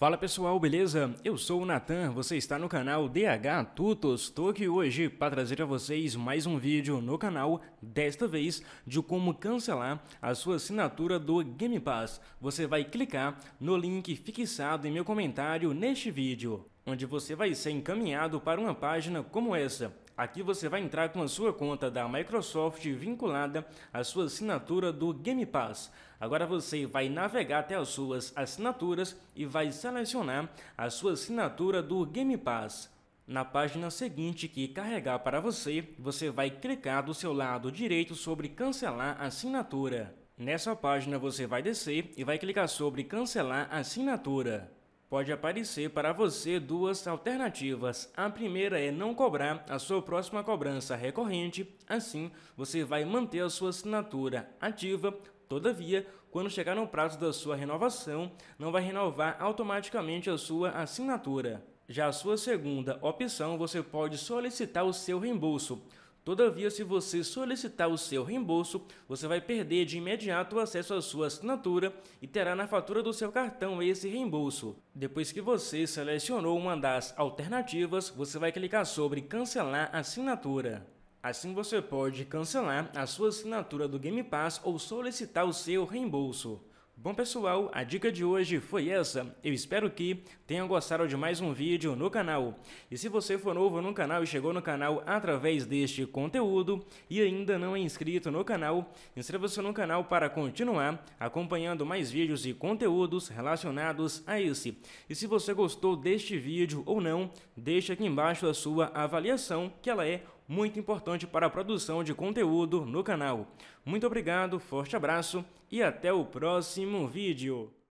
Fala pessoal, beleza? Eu sou o Natan, você está no canal DH Tutos. Estou aqui hoje para trazer a vocês mais um vídeo no canal, desta vez de como cancelar a sua assinatura do Game Pass. Você vai clicar no link fixado em meu comentário neste vídeo, onde você vai ser encaminhado para uma página como essa. Aqui você vai entrar com a sua conta da Microsoft vinculada à sua assinatura do Game Pass. Agora você vai navegar até as suas assinaturas e vai selecionar a sua assinatura do Game Pass. Na página seguinte que carregar para você, você vai clicar do seu lado direito sobre cancelar assinatura. Nessa página você vai descer e vai clicar sobre cancelar assinatura pode aparecer para você duas alternativas. A primeira é não cobrar a sua próxima cobrança recorrente, assim você vai manter a sua assinatura ativa. Todavia, quando chegar no prazo da sua renovação, não vai renovar automaticamente a sua assinatura. Já a sua segunda opção, você pode solicitar o seu reembolso. Todavia, se você solicitar o seu reembolso, você vai perder de imediato o acesso à sua assinatura e terá na fatura do seu cartão esse reembolso. Depois que você selecionou uma das alternativas, você vai clicar sobre cancelar assinatura. Assim você pode cancelar a sua assinatura do Game Pass ou solicitar o seu reembolso. Bom pessoal, a dica de hoje foi essa. Eu espero que tenham gostado de mais um vídeo no canal. E se você for novo no canal e chegou no canal através deste conteúdo e ainda não é inscrito no canal, inscreva-se no canal para continuar acompanhando mais vídeos e conteúdos relacionados a esse. E se você gostou deste vídeo ou não, deixe aqui embaixo a sua avaliação, que ela é muito importante para a produção de conteúdo no canal. Muito obrigado, forte abraço e até o próximo vídeo.